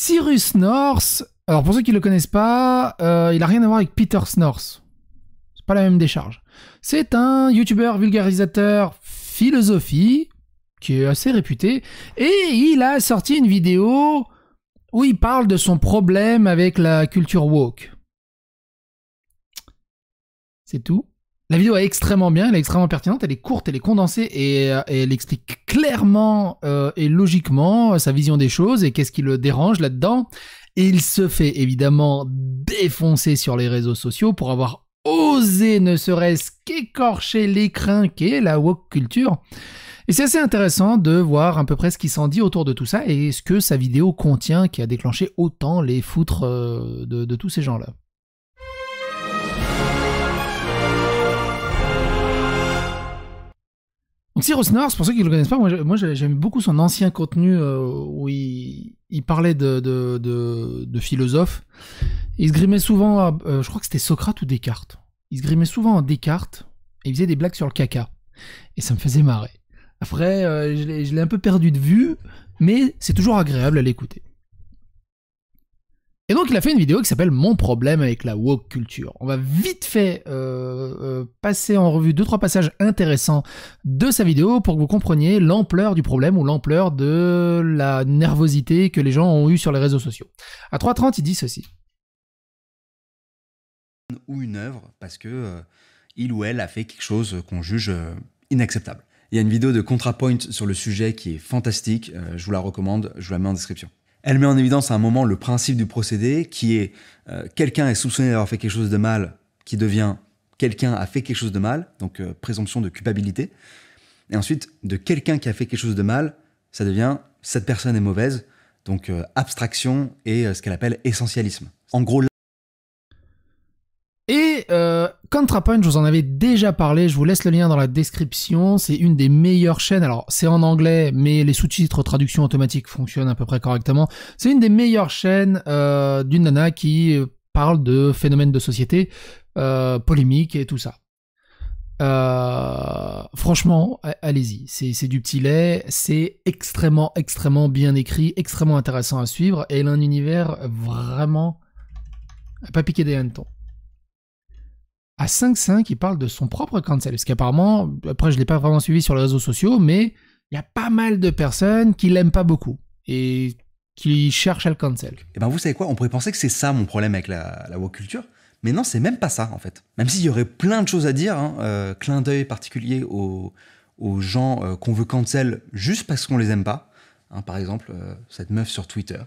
Cyrus North, alors pour ceux qui ne le connaissent pas, euh, il n'a rien à voir avec Peter North. C'est pas la même décharge. C'est un youtubeur vulgarisateur philosophie qui est assez réputé et il a sorti une vidéo où il parle de son problème avec la culture woke. C'est tout. La vidéo est extrêmement bien, elle est extrêmement pertinente, elle est courte, elle est condensée et, euh, elle explique clairement euh, et logiquement euh, sa vision des choses et qu'est-ce qui le dérange là-dedans. Et il se fait évidemment défoncer sur les réseaux sociaux pour avoir osé ne serait-ce qu'écorcher l'écrin qu'est la woke culture. Et c'est assez intéressant de voir à peu près ce qui s'en dit autour de tout ça et ce que sa vidéo contient qui a déclenché autant les foutres de tous ces gens-là. Donc Cyrus North, pour ceux qui ne le connaissent pas, moi, j'aime beaucoup son ancien contenu euh, où il, parlait de, de, philosophes. Il se grimait souvent, à, euh, je crois que c'était Socrate ou Descartes. Il se grimait souvent en Descartes et il faisait des blagues sur le caca. Et ça me faisait marrer. Après, euh, je l'ai un peu perdu de vue, mais c'est toujours agréable à l'écouter. Et donc il a fait une vidéo qui s'appelle Mon problème avec la woke culture. On va vite fait euh, euh, passer en revue deux trois passages intéressants de sa vidéo pour que vous compreniez l'ampleur du problème ou l'ampleur de la nervosité que les gens ont eue sur les réseaux sociaux. À 3.30, il dit ceci. Ou une œuvre parce que euh, il ou elle a fait quelque chose qu'on juge inacceptable. Il y a une vidéo de ContraPoint sur le sujet qui est fantastique, je vous la recommande, je vous la mets en description. Elle met en évidence à un moment le principe du procédé qui est euh, quelqu'un est soupçonné d'avoir fait quelque chose de mal qui devient quelqu'un a fait quelque chose de mal, donc euh, présomption de culpabilité. Et ensuite, de quelqu'un qui a fait quelque chose de mal, ça devient cette personne est mauvaise, donc euh, abstraction et ce qu'elle appelle essentialisme. En gros, Contrapunch, je vous en avais déjà parlé, je vous laisse le lien dans la description, c'est une des meilleures chaînes, alors c'est en anglais, mais les sous-titres, traduction automatique fonctionnent à peu près correctement, c'est une des meilleures chaînes euh, d'une nana qui euh, parle de phénomènes de société, euh, polémiques et tout ça. Euh, franchement, allez-y, c'est du petit lait, c'est extrêmement, extrêmement bien écrit, extrêmement intéressant à suivre, et elle a un univers vraiment... pas piqué des hannetons à 5.5, qui parle de son propre cancel. Parce qu'apparemment, après, je ne l'ai pas vraiment suivi sur les réseaux sociaux, mais il y a pas mal de personnes qui l'aiment pas beaucoup et qui cherchent à le cancel. Et eh ben, vous savez quoi On pourrait penser que c'est ça mon problème avec la, la woke culture. Mais non, c'est même pas ça, en fait. Même s'il y aurait plein de choses à dire, hein, euh, clin d'œil particulier aux, gens euh, qu'on veut cancel juste parce qu'on les aime pas. Hein, par exemple, euh, cette meuf sur Twitter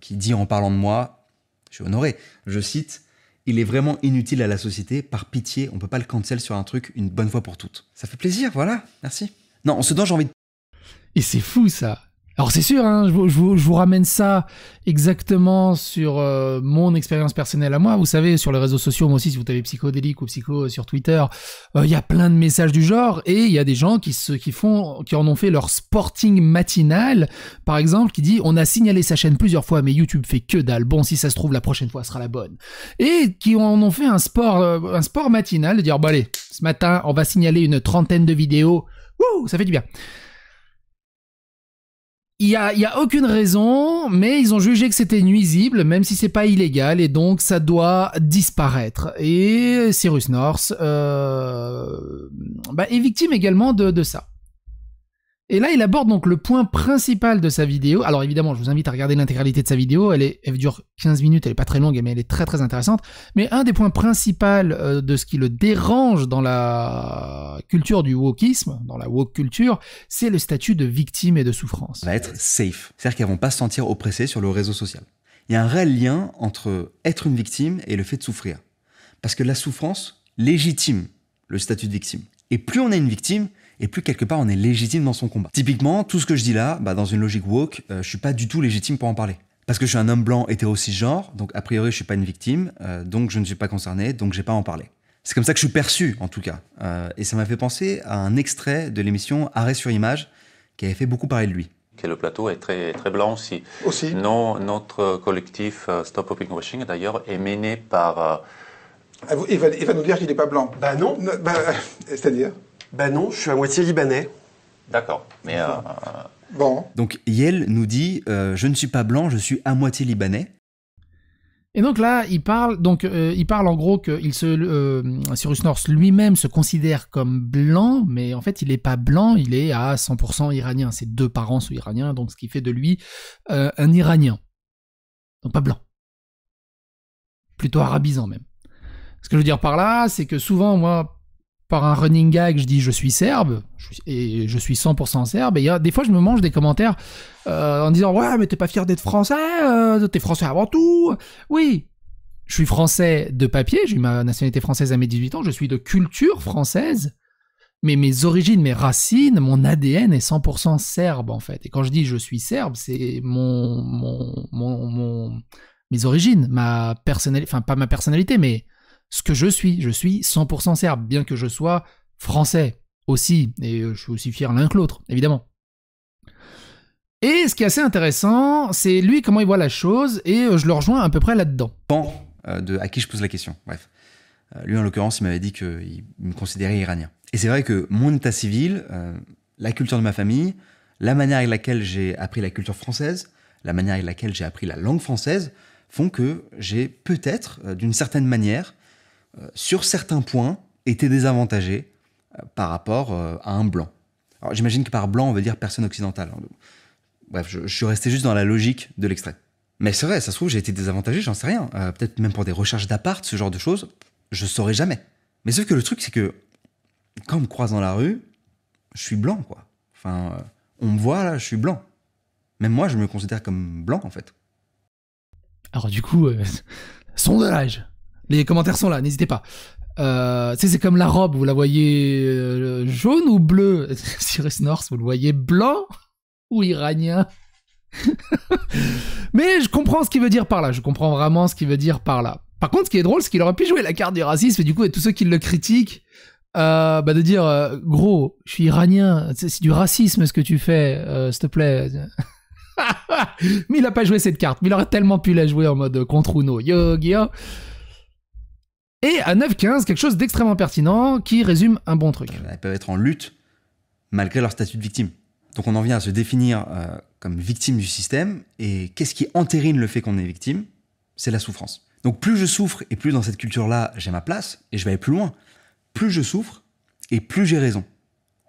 qui dit en parlant de moi, je suis honoré, je cite il est vraiment inutile à la société. Par pitié, on peut pas le cancel sur un truc une bonne fois pour toutes. Ça fait plaisir, voilà. Merci. Non, ce dont j'ai envie de... Et c'est fou ça alors c'est sûr, hein, je, vous, ramène ça exactement sur euh, mon expérience personnelle à moi. Vous savez, sur les réseaux sociaux, moi aussi, si vous avez psychodélique ou psycho euh, sur Twitter, euh, il y a plein de messages du genre et il y a des gens qui, qui, font, qui en ont fait leur sporting matinal, par exemple, qui dit on a signalé sa chaîne plusieurs fois, mais YouTube fait que dalle. Bon, si ça se trouve, la prochaine fois sera la bonne. Et qui en ont fait un sport, un sport matinal, de dire bon allez, ce matin, on va signaler une trentaine de vidéos. Wouh, ça fait du bien. Il n'y a, y a, aucune raison, mais ils ont jugé que c'était nuisible, même si c'est pas illégal, et donc ça doit disparaître. Et Cyrus North euh, bah, est victime également de ça. Et là, il aborde donc le point principal de sa vidéo. Alors évidemment, je vous invite à regarder l'intégralité de sa vidéo. Elle, dure 15 minutes, elle n'est pas très longue, mais elle est très très intéressante. Mais un des points principaux euh, de ce qui le dérange dans la culture du wokisme, dans la woke culture, c'est le statut de victime et de souffrance. Va être safe, c'est-à-dire qu'elles vont pas se sentir oppressées sur le réseau social. Il y a un réel lien entre être une victime et le fait de souffrir, parce que la souffrance légitime le statut de victime. Et plus on est une victime, et plus quelque part on est légitime dans son combat. Typiquement, tout ce que je dis là, bah, dans une logique woke, je euh, je suis pas du tout légitime pour en parler. Parce que je suis un homme blanc hétéro cisgenre, donc a priori je suis pas une victime, euh, donc je ne suis pas concerné, donc j'ai pas à en parler. C'est comme ça que je suis perçu en tout cas. Euh, et ça m'a fait penser à un extrait de l'émission Arrêt sur image qui avait fait beaucoup parler de lui. le plateau est très, très blanc aussi. aussi. Non, notre collectif Stop Hopping Washing, d'ailleurs, est mené par. Ah, il va, nous dire qu'il n'est pas blanc. Bah non. Bah, c'est-à-dire ben non, je suis à moitié libanais. D'accord, mais... Euh, bon. Donc Yel nous dit euh, Je ne suis pas blanc, je suis à moitié libanais. Et donc là, il parle, donc, euh, il parle en gros que il se, Cyrus North lui-même se considère comme blanc, mais en fait, il n'est pas blanc, il est à 100% iranien. Ses deux parents sont iraniens, donc ce qui fait de lui un iranien. Donc pas blanc. Plutôt arabisant même. Ce que je veux dire par là, c'est que souvent, moi, par un running gag, je dis je suis serbe, et je suis 100% serbe, et des fois je me mange des commentaires euh, en disant ouais mais t'es pas fier d'être français, euh, t'es français avant tout. Oui, je suis français de papier, j'ai eu ma nationalité française à mes 18 ans, je suis de culture française, mais mes origines, mes racines, mon ADN est 100% serbe en fait. Et quand je dis je suis serbe, c'est mon, mon, mon mes origines, ma personnalité, enfin pas ma personnalité, mais ce que je suis. Je suis 100% serbe, bien que je sois français aussi, et euh, je suis aussi fier l'un que l'autre, évidemment. Et ce qui est assez intéressant, c'est lui comment il voit la chose, et euh, je le rejoins à peu près là-dedans. Bon, euh, de à qui je pose la question, bref. lui, en l'occurrence, il m'avait dit qu'il me considérait iranien. Et c'est vrai que mon état civil, la culture de ma famille, la manière avec laquelle j'ai appris la culture française, la manière avec laquelle j'ai appris la langue française, font que j'ai peut-être, d'une certaine manière, euh, sur certains points, étaient désavantagé euh, par rapport euh, à un blanc. Alors j'imagine que par blanc, on veut dire personne occidentale. Hein, Bref, je, suis resté juste dans la logique de l'extrait. Mais c'est vrai, ça se trouve, j'ai été désavantagé, j'en sais rien. Peut-être même pour des recherches d'appart, ce genre de choses, je saurais jamais. Mais sauf que le truc, c'est que quand on me croise dans la rue, je suis blanc, quoi. Enfin, on me voit là, je suis blanc. Même moi, je me considère comme blanc, en fait. Alors du coup, de sondage les commentaires sont là, n'hésitez pas. Euh, c'est comme la robe, vous la voyez euh, jaune ou bleue Cyrus North, vous le voyez blanc ou iranien Mais je comprends ce qu'il veut dire par là, je comprends vraiment ce qu'il veut dire par là. Par contre, ce qui est drôle, c'est qu'il aurait pu jouer la carte du racisme, et du coup, et tous ceux qui le critiquent, euh, bah, de dire gros, je suis iranien, c'est du racisme ce que tu fais, s'il te plaît. mais il n'a pas joué cette carte, mais il aurait tellement pu la jouer en mode contre Uno. Yo, Guillaume. Et à 9-15, quelque chose d'extrêmement pertinent qui résume un bon truc. Elles peuvent être en lutte malgré leur statut de victime. Donc on en vient à se définir euh, comme victime du système. Et qu'est-ce qui entérine le fait qu'on est victime C'est la souffrance. Donc plus je souffre et plus dans cette culture-là j'ai ma place et je vais aller plus loin. Plus je souffre et plus j'ai raison.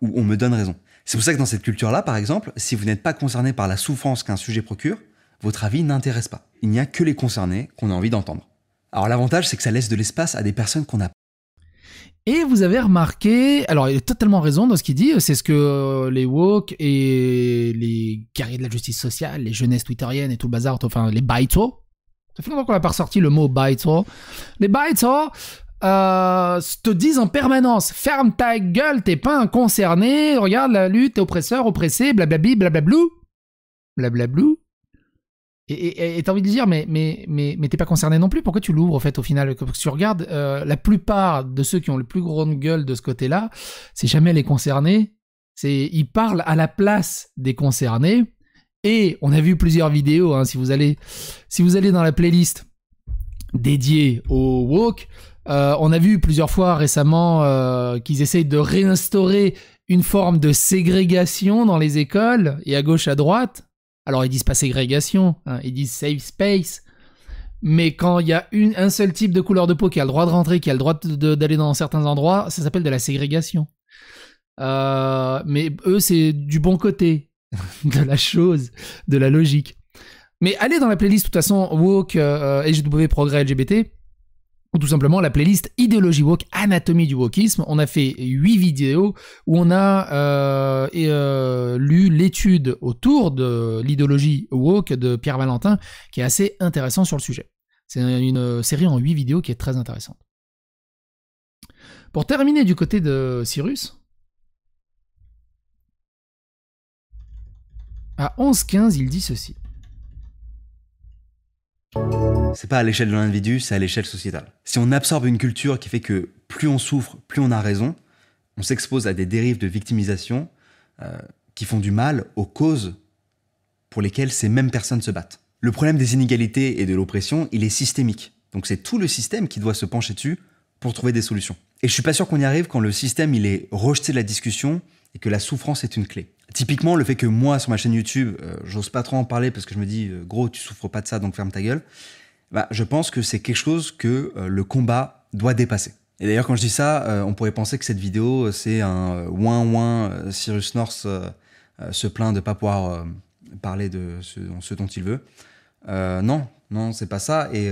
Ou on me donne raison. C'est pour ça que dans cette culture-là, par exemple, si vous n'êtes pas concerné par la souffrance qu'un sujet procure, votre avis n'intéresse pas. Il n'y a que les concernés qu'on a envie d'entendre. Alors l'avantage, c'est que ça laisse de l'espace à des personnes qu'on n'a pas. et vous avez remarqué, alors il a totalement raison dans ce qu'il dit, c'est ce que euh, les woke et les guerriers de la justice sociale, les jeunesses twitteriennes et tout le bazar, enfin les baito, ça fait longtemps qu'on n'a pas ressorti le mot baito, les baito euh, te disent en permanence, ferme ta gueule, t'es pas un concerné, regarde la lutte, t'es oppresseur, oppressé, blablabli, blablablou, blablablou, et t'as envie de dire, mais, mais, mais, t'es pas concerné non plus, pourquoi tu l'ouvres, en fait, au final Parce que tu regardes, euh, la plupart de ceux qui ont le plus gros de gueule de ce côté-là, c'est jamais les concernés, c'est ils parlent à la place des concernés, et on a vu plusieurs vidéos, hein, si, vous allez, si vous allez dans la playlist dédiée au walk, euh, on a vu plusieurs fois récemment euh, qu'ils essayent de réinstaurer une forme de ségrégation dans les écoles, et à gauche, à droite, alors ils disent pas ségrégation, hein, ils disent safe space. Mais quand il y a un seul type de couleur de peau qui a le droit de rentrer, qui a le droit d'aller dans certains endroits, ça s'appelle de la ségrégation. Euh, mais eux, c'est du bon côté de la chose, de la logique. Mais allez dans la playlist, de toute façon, woke, euh, euh progrès LGBT, ou tout simplement la playlist Idéologie Woke, Anatomie du Wokisme. On a fait huit vidéos où on a euh, euh, lu l'étude autour de l'idéologie Woke de Pierre Valentin, qui est assez intéressant sur le sujet. C'est une série en huit vidéos qui est très intéressante. Pour terminer du côté de Cyrus, à 11.15, il dit ceci. C'est pas à l'échelle de l'individu, c'est à l'échelle sociétale. Si on absorbe une culture qui fait que plus on souffre, plus on a raison, on s'expose à des dérives de victimisation euh, qui font du mal aux causes pour lesquelles ces mêmes personnes se battent. Le problème des inégalités et de l'oppression, il est systémique. Donc c'est tout le système qui doit se pencher dessus pour trouver des solutions. Et je suis pas sûr qu'on y arrive quand le système il est rejeté de la discussion et que la souffrance est une clé. Typiquement, le fait que moi, sur ma chaîne YouTube, euh, j'ose pas trop en parler parce que je me dis, euh, gros, tu souffres pas de ça, donc ferme ta gueule. Bah, je pense que c'est quelque chose que euh, le combat doit dépasser. Et d'ailleurs, quand je dis ça, euh, on pourrait penser que cette vidéo, euh, c'est un ouin ouin, Cyrus North se plaint de ne pas pouvoir parler de ce, dont il veut. Euh, non, non, c'est pas ça. Et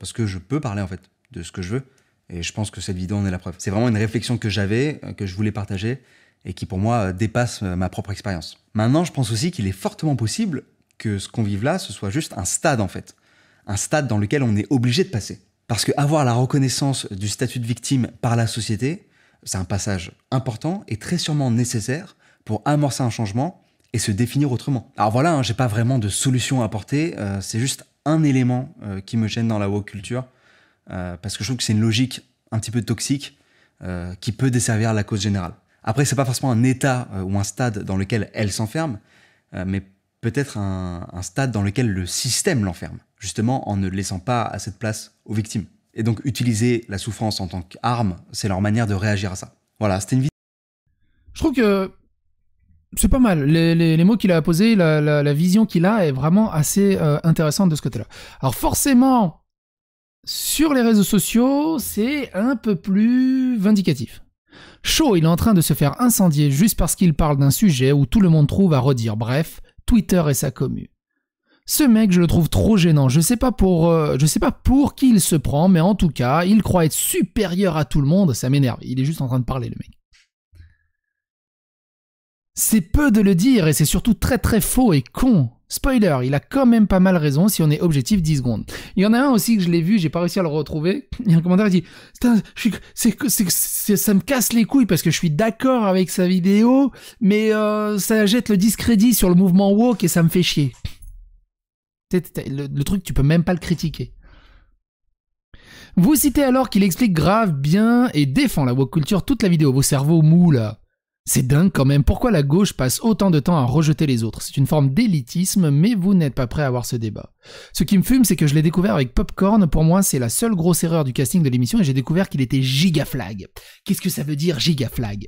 parce que je peux parler en fait de ce que je veux. Et je pense que cette vidéo en est la preuve. C'est vraiment une réflexion que j'avais, que je voulais partager et qui pour moi dépasse ma propre expérience. Maintenant, je pense aussi qu'il est fortement possible que ce qu'on vive là, ce soit juste un stade en fait un stade dans lequel on est obligé de passer. Parce que avoir la reconnaissance du statut de victime par la société, c'est un passage important et très sûrement nécessaire pour amorcer un changement et se définir autrement. Alors voilà, hein, j'ai pas vraiment de solution à apporter, euh, c'est juste un élément euh, qui me gêne dans la woke culture, euh, parce que je trouve que c'est une logique un petit peu toxique qui peut desservir la cause générale. Après, c'est pas forcément un état ou un stade dans lequel elle s'enferme, mais peut-être un stade dans lequel le système l'enferme justement en ne laissant pas assez de place aux victimes. Et donc utiliser la souffrance en tant qu'arme, c'est leur manière de réagir à ça. Voilà, c'était une vidéo. Je trouve que c'est pas mal. Les, mots qu'il a posés, la, vision qu'il a est vraiment assez euh, intéressante de ce côté-là. Alors forcément, sur les réseaux sociaux, c'est un peu plus vindicatif. Chaud, il est en train de se faire incendier juste parce qu'il parle d'un sujet où tout le monde trouve à redire. Bref, Twitter et sa commu. Ce mec, je le trouve trop gênant. Je sais pas pour, euh, je sais pas pour qui il se prend, mais en tout cas, il croit être supérieur à tout le monde. Ça m'énerve. Il est juste en train de parler, le mec. C'est peu de le dire et c'est surtout très très faux et con. Spoiler, il a quand même pas mal raison si on est objectif 10 secondes. Il y en a un aussi que je l'ai vu, j'ai pas réussi à le retrouver. Il y a un commentaire qui dit ça me casse les couilles parce que je suis d'accord avec sa vidéo, mais euh, ça jette le discrédit sur le mouvement woke et ça me fait chier. Le, truc, tu peux même pas le critiquer. Vous citez alors qu'il explique grave bien et défend la woke culture toute la vidéo, vos cerveaux mou là. C'est dingue quand même, pourquoi la gauche passe autant de temps à rejeter les autres C'est une forme d'élitisme, mais vous n'êtes pas prêt à avoir ce débat. Ce qui me fume, c'est que je l'ai découvert avec Popcorn, pour moi c'est la seule grosse erreur du casting de l'émission et j'ai découvert qu'il était gigaflag. Qu'est-ce que ça veut dire gigaflag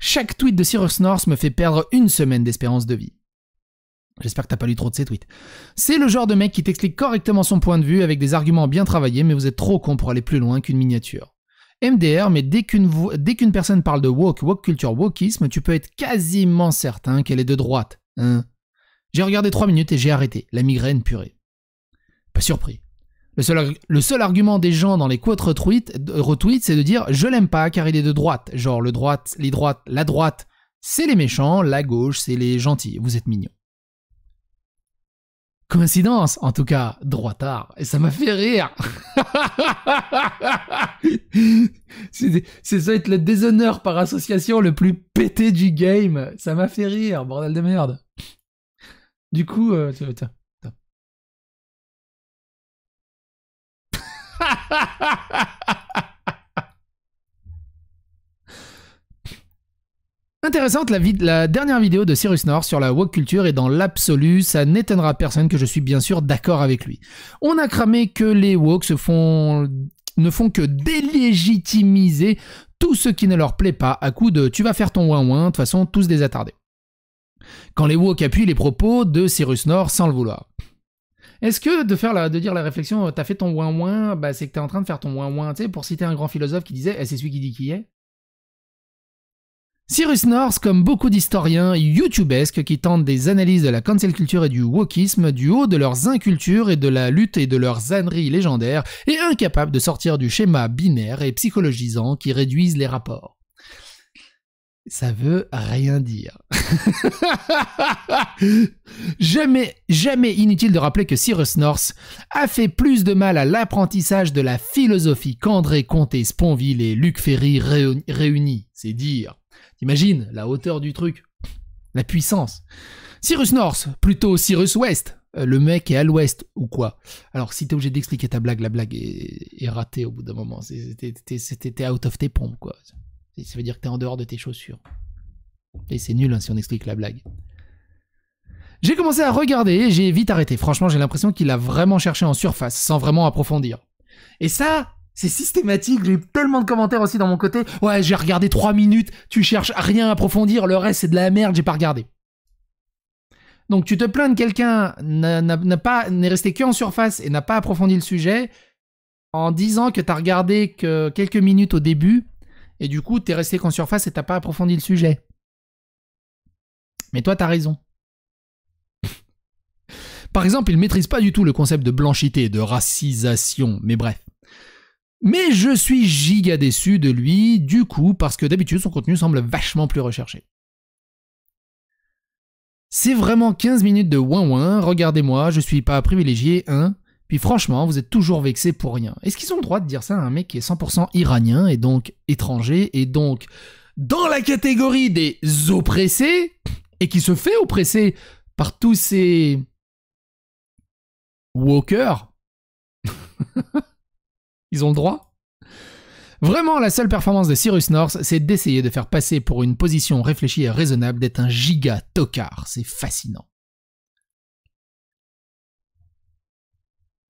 Chaque tweet de Cyrus North me fait perdre une semaine d'espérance de vie. J'espère que t'as pas lu trop de ces tweets. C'est le genre de mec qui t'explique correctement son point de vue avec des arguments bien travaillés, mais vous êtes trop con pour aller plus loin qu'une miniature. MDR, mais dès qu'une personne parle de woke, woke culture, wokisme, tu peux être quasiment certain qu'elle est de droite. Hein. j'ai regardé trois minutes et j'ai arrêté, la migraine purée. Pas surpris. Le seul, le seul argument des gens dans les quotes retweets, retweets c'est de dire je l'aime pas car il est de droite. Genre le droite, les droites, la droite, c'est les méchants, la gauche, c'est les gentils. Vous êtes mignons. Coïncidence, en tout cas, droit tard. Et ça m'a fait rire. C'est ça être le déshonneur par association le plus pété du game. Ça m'a fait rire, bordel de merde. Du coup, euh, tiens. Intéressante la, dernière vidéo de Cyrus Nord sur la woke culture et dans l'absolu, ça n'étonnera personne que je suis bien sûr d'accord avec lui. On a cramé que les woke se font ne font que délégitimiser tout ce qui ne leur plaît pas à coup de tu vas faire ton ouin-ouin, de toute façon tous des attardés. Quand les woke appuient les propos de Cyrus Nord sans le vouloir. Est-ce que de dire la réflexion, euh, t'as fait ton ouin-ouin, bah c'est que t'es en train de faire ton ouin-ouin, tu sais, pour citer un grand philosophe qui disait, eh, c'est celui qui dit qui est Cyrus North, comme beaucoup d'historiens youtubesques qui tentent des analyses de la cancel culture et du wokisme du haut de leurs incultures et de la lutte et de leurs âneries légendaires, est incapable de sortir du schéma binaire et psychologisant qui réduisent les rapports. Ça veut rien dire. jamais, jamais inutile de rappeler que Cyrus North a fait plus de mal à l'apprentissage de la philosophie qu'André Comté, Sponville et Luc Ferry réunis, c'est dire. T'imagines la hauteur du truc, la puissance. Cyrus North, plutôt Cyrus West. Euh, le mec est à l'ouest ou quoi Alors si t'es obligé d'expliquer ta blague, la blague est, ratée au bout d'un moment. C'était out of tes pompes quoi. Ça veut dire que t'es en dehors de tes chaussures. Et c'est nul hein, si on explique la blague. J'ai commencé à regarder et j'ai vite arrêté. Franchement, j'ai l'impression qu'il a vraiment cherché en surface, sans vraiment approfondir. Et ça, c'est systématique, j'ai eu tellement de commentaires aussi dans mon côté. Ouais, j'ai regardé 3 minutes, tu cherches à rien approfondir, le reste c'est de la merde, j'ai pas regardé. Donc tu te plains de quelqu'un n'a pas n'est resté qu'en surface et n'a pas approfondi le sujet en disant que t'as regardé que quelques minutes au début et du coup t'es resté qu'en surface et t'as pas approfondi le sujet. Mais toi t'as raison. Par exemple, il maîtrise pas du tout le concept de blanchité, de racisation, mais bref. Mais je suis giga déçu de lui, du coup, parce que d'habitude son contenu semble vachement plus recherché. C'est vraiment 15 minutes de ouin-ouin, regardez-moi, je suis pas privilégié, hein Puis franchement, vous êtes toujours vexé pour rien. Est-ce qu'ils ont le droit de dire ça à un mec qui est 100% iranien, et donc étranger, et donc dans la catégorie des oppressés, et qui se fait oppresser par tous ces... walkers Ils ont le droit Vraiment, la seule performance de Cyrus North, c'est d'essayer de faire passer pour une position réfléchie et raisonnable d'être un giga tocard. C'est fascinant.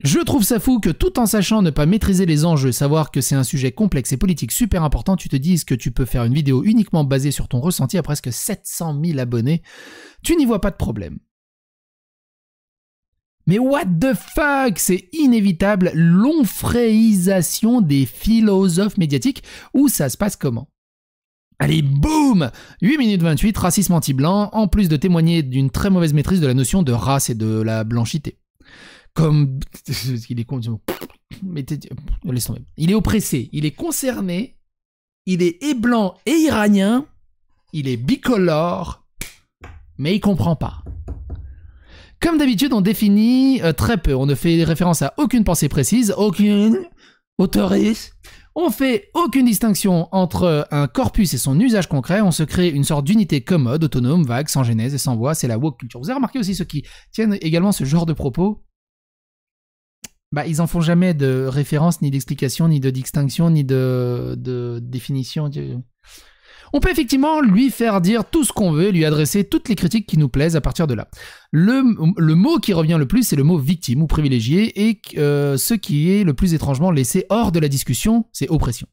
Je trouve ça fou que tout en sachant ne pas maîtriser les enjeux, savoir que c'est un sujet complexe et politique super important, tu te dises que tu peux faire une vidéo uniquement basée sur ton ressenti à presque 700 000 abonnés. Tu n'y vois pas de problème. Mais what the fuck C'est inévitable l'onfréisation des philosophes médiatiques. Où ça se passe comment Allez, boum 8 minutes 28, racisme anti-blanc, en plus de témoigner d'une très mauvaise maîtrise de la notion de race et de la blanchité. Comme... Il est euh, Il est oppressé, il est concerné, il est et blanc et iranien, il est bicolore, mais il comprend pas. Comme d'habitude, on définit euh, très peu. On ne fait référence à aucune pensée précise, aucune autorise. On fait aucune distinction entre euh, un corpus et son usage concret. On se crée une sorte d'unité commode, autonome, vague, sans genèse et sans voix. C'est la woke culture. Vous avez remarqué aussi ceux qui tiennent également ce genre de propos bah, ils en font jamais de référence, ni d'explication, ni de distinction, ni de, de définition. On peut effectivement lui faire dire tout ce qu'on veut lui adresser toutes les critiques qui nous plaisent à partir de là. Le, mot qui revient le plus, c'est le mot victime ou privilégié, et euh, ce qui est le plus étrangement laissé hors de la discussion, c'est oppression.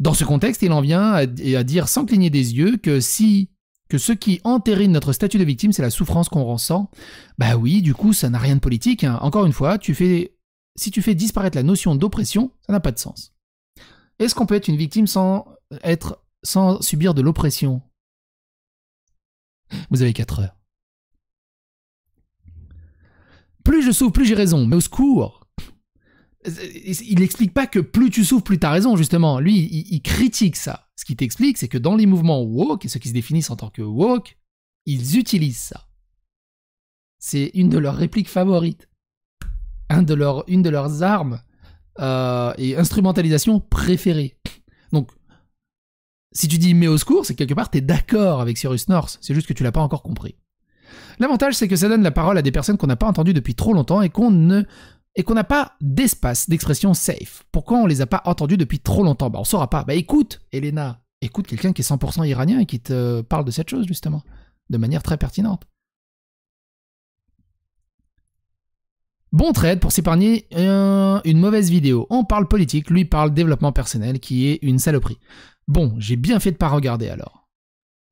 Dans ce contexte, il en vient à, dire sans cligner des yeux que si que ce qui entérine notre statut de victime, c'est la souffrance qu'on ressent, bah oui, du coup, ça n'a rien de politique. Hein. Encore une fois, si tu fais disparaître la notion d'oppression, ça n'a pas de sens. Est-ce qu'on peut être une victime sans être sans subir de l'oppression. Vous avez 4 heures. Plus je souffre, plus j'ai raison. Mais au secours Il n'explique pas que plus tu souffres, plus tu as raison, justement. Lui, il, critique ça. Ce qu'il t'explique, c'est que dans les mouvements woke, et ceux qui se définissent en tant que woke, ils utilisent ça. C'est une de leurs répliques favorites. Un de une de leurs armes euh, et instrumentalisation préférées. Donc, si tu dis mais au secours, c'est que quelque part t'es d'accord avec Cyrus North, c'est juste que tu l'as pas encore compris. L'avantage, c'est que ça donne la parole à des personnes qu'on n'a pas entendues depuis trop longtemps et qu'on ne et qu'on n'a pas d'espace d'expression safe. Pourquoi on les a pas entendues depuis trop longtemps Bah on saura pas. Bah écoute, Elena, écoute quelqu'un qui est 100% iranien et qui te parle de cette chose justement, de manière très pertinente. Bon trade pour s'épargner euh, une mauvaise vidéo. On parle politique, lui parle développement personnel, qui est une saloperie. Bon, j'ai bien fait de pas regarder alors.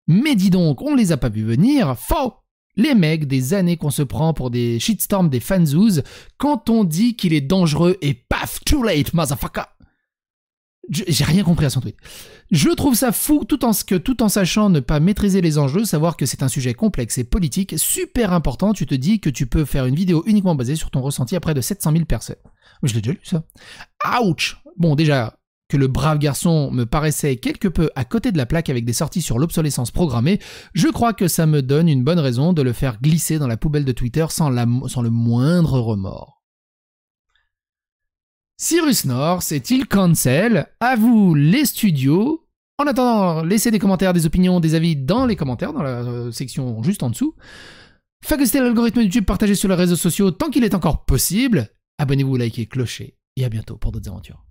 Mais dis donc, on les a pas vus venir, faux Les mecs, des années qu'on se prend pour des shitstorms des fanzouz, quand on dit qu'il est dangereux et paf, too late, motherfucker j'ai rien compris à son tweet. Je trouve ça fou tout en, tout en sachant ne pas maîtriser les enjeux, savoir que c'est un sujet complexe et politique super important, tu te dis que tu peux faire une vidéo uniquement basée sur ton ressenti à près de 700 000 personnes. Je l'ai déjà lu ça. Ouch Bon déjà, que le brave garçon me paraissait quelque peu à côté de la plaque avec des sorties sur l'obsolescence programmée, je crois que ça me donne une bonne raison de le faire glisser dans la poubelle de Twitter sans, le moindre remords. Cyrus North est-il cancel À vous les studios. En attendant, laissez des commentaires, des opinions, des avis dans les commentaires, dans la euh, section juste en dessous. c'était l'algorithme YouTube, partagez sur les réseaux sociaux tant qu'il est encore possible. Abonnez-vous, likez, clochez. Et à bientôt pour d'autres aventures.